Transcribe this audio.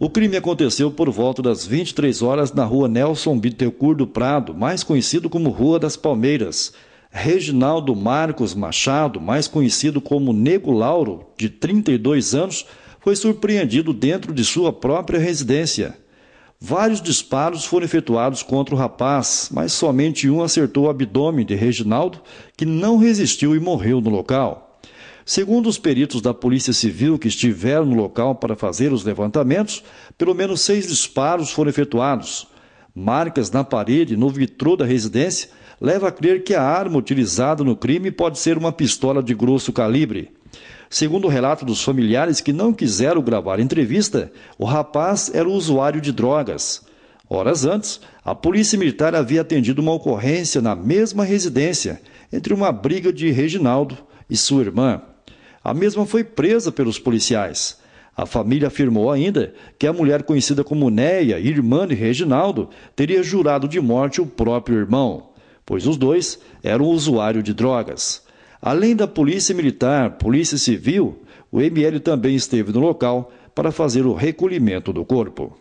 O crime aconteceu por volta das 23 horas na rua Nelson Bittencourt do Prado, mais conhecido como Rua das Palmeiras. Reginaldo Marcos Machado, mais conhecido como Nego Lauro, de 32 anos, foi surpreendido dentro de sua própria residência. Vários disparos foram efetuados contra o rapaz, mas somente um acertou o abdômen de Reginaldo, que não resistiu e morreu no local. Segundo os peritos da Polícia Civil que estiveram no local para fazer os levantamentos, pelo menos seis disparos foram efetuados. Marcas na parede e no vitrô da residência leva a crer que a arma utilizada no crime pode ser uma pistola de grosso calibre. Segundo o relato dos familiares que não quiseram gravar a entrevista, o rapaz era usuário de drogas. Horas antes, a polícia militar havia atendido uma ocorrência na mesma residência, entre uma briga de Reginaldo e sua irmã. A mesma foi presa pelos policiais. A família afirmou ainda que a mulher conhecida como Néia, irmã de Reginaldo, teria jurado de morte o próprio irmão, pois os dois eram usuários de drogas. Além da Polícia Militar, Polícia Civil, o ML também esteve no local para fazer o recolhimento do corpo.